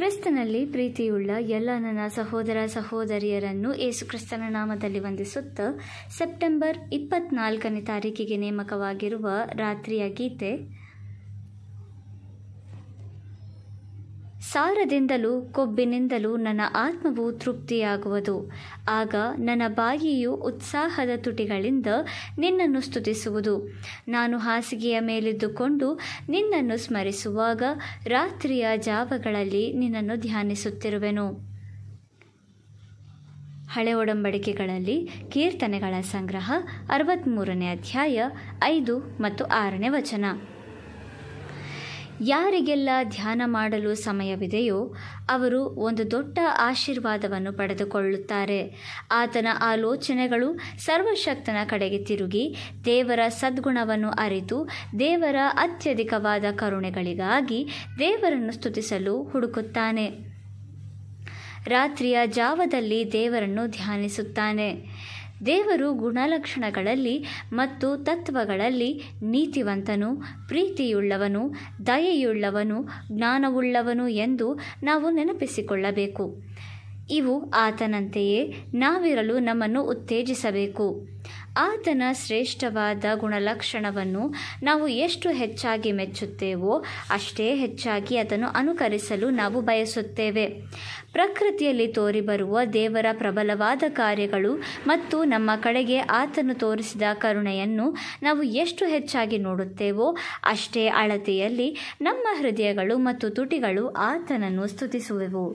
ಕ್ರಿಸ್ತನಲ್ಲಿ ಪ್ರೀತಿಯುಳ್ಳ ಎಲ್ಲ ನನ್ನ ಸಹೋದರ ಸಹೋದರಿಯರನ್ನು ಏಸು ಕ್ರಿಸ್ತನ ನಾಮದಲ್ಲಿ ವಂದಿಸುತ್ತ ಸೆಪ್ಟೆಂಬರ್ ಇಪ್ಪತ್ನಾಲ್ಕನೇ ತಾರೀಕಿಗೆ ನೇಮಕವಾಗಿರುವ ರಾತ್ರಿಯ ಗೀತೆ ಸಾರದಿಂದಲೂ ಕೊಬ್ಬಿನಿಂದಲೂ ನನ್ನ ಆತ್ಮವು ತೃಪ್ತಿಯಾಗುವುದು ಆಗ ನನ್ನ ಬಾಯಿಯು ಉತ್ಸಾಹದ ತುಟಿಗಳಿಂದ ನಿನ್ನನ್ನು ಸ್ತುತಿಸುವುದು ನಾನು ಹಾಸಿಗೆಯ ಮೇಲಿದ್ದುಕೊಂಡು ನಿನ್ನನ್ನು ಸ್ಮರಿಸುವಾಗ ರಾತ್ರಿಯ ಜಾವಗಳಲ್ಲಿ ನಿನ್ನನ್ನು ಧ್ಯಾನಿಸುತ್ತಿರುವೆನು ಹಳೆ ಒಡಂಬಡಿಕೆಗಳಲ್ಲಿ ಕೀರ್ತನೆಗಳ ಸಂಗ್ರಹ ಅರವತ್ತ್ಮೂರನೇ ಅಧ್ಯಾಯ ಐದು ಮತ್ತು ಆರನೇ ವಚನ ಯಾರಿಗೆಲ್ಲ ಧ್ಯಾನ ಮಾಡಲು ಸಮಯವಿದೆಯೋ ಅವರು ಒಂದು ದೊಡ್ಡ ಆಶೀರ್ವಾದವನ್ನು ಪಡೆದುಕೊಳ್ಳುತ್ತಾರೆ ಆತನ ಆಲೋಚನೆಗಳು ಸರ್ವಶಕ್ತನ ಕಡೆಗೆ ತಿರುಗಿ ದೇವರ ಸದ್ಗುಣವನ್ನು ಅರಿತು ದೇವರ ಅತ್ಯಧಿಕವಾದ ಕರುಣೆಗಳಿಗಾಗಿ ದೇವರನ್ನು ಸ್ತುತಿಸಲು ಹುಡುಕುತ್ತಾನೆ ರಾತ್ರಿಯ ಜಾವದಲ್ಲಿ ದೇವರನ್ನು ಧ್ಯಾನಿಸುತ್ತಾನೆ ದೇವರು ಗುಣಲಕ್ಷಣಗಳಲ್ಲಿ ಮತ್ತು ತತ್ವಗಳಲ್ಲಿ ನೀತಿವಂತನು ಪ್ರೀತಿಯುಳ್ಳವನು ದಯೆಯುಳ್ಳವನು ಜ್ಞಾನವುಳ್ಳವನು ಎಂದು ನಾವು ನೆನಪಿಸಿಕೊಳ್ಳಬೇಕು ಇವು ಆತನಂತೆಯೇ ನಾವಿರಲು ನಮ್ಮನ್ನು ಉತ್ತೇಜಿಸಬೇಕು ಆತನ ಶ್ರೇಷ್ಠವಾದ ಗುಣಲಕ್ಷಣವನ್ನು ನಾವು ಎಷ್ಟು ಹೆಚ್ಚಾಗಿ ಮೆಚ್ಚುತ್ತೇವೋ ಅಷ್ಟೇ ಹೆಚ್ಚಾಗಿ ಅದನ್ನು ಅನುಕರಿಸಲು ನಾವು ಬಯಸುತ್ತೇವೆ ಪ್ರಕೃತಿಯಲ್ಲಿ ತೋರಿಬರುವ ದೇವರ ಪ್ರಬಲವಾದ ಕಾರ್ಯಗಳು ಮತ್ತು ನಮ್ಮ ಕಡೆಗೆ ಆತನು ತೋರಿಸಿದ ಕರುಣೆಯನ್ನು ನಾವು ಎಷ್ಟು ಹೆಚ್ಚಾಗಿ ನೋಡುತ್ತೇವೋ ಅಷ್ಟೇ ಅಳತೆಯಲ್ಲಿ ನಮ್ಮ ಹೃದಯಗಳು ಮತ್ತು ತುಟಿಗಳು ಆತನನ್ನು ಸ್ತುತಿಸುವೆವು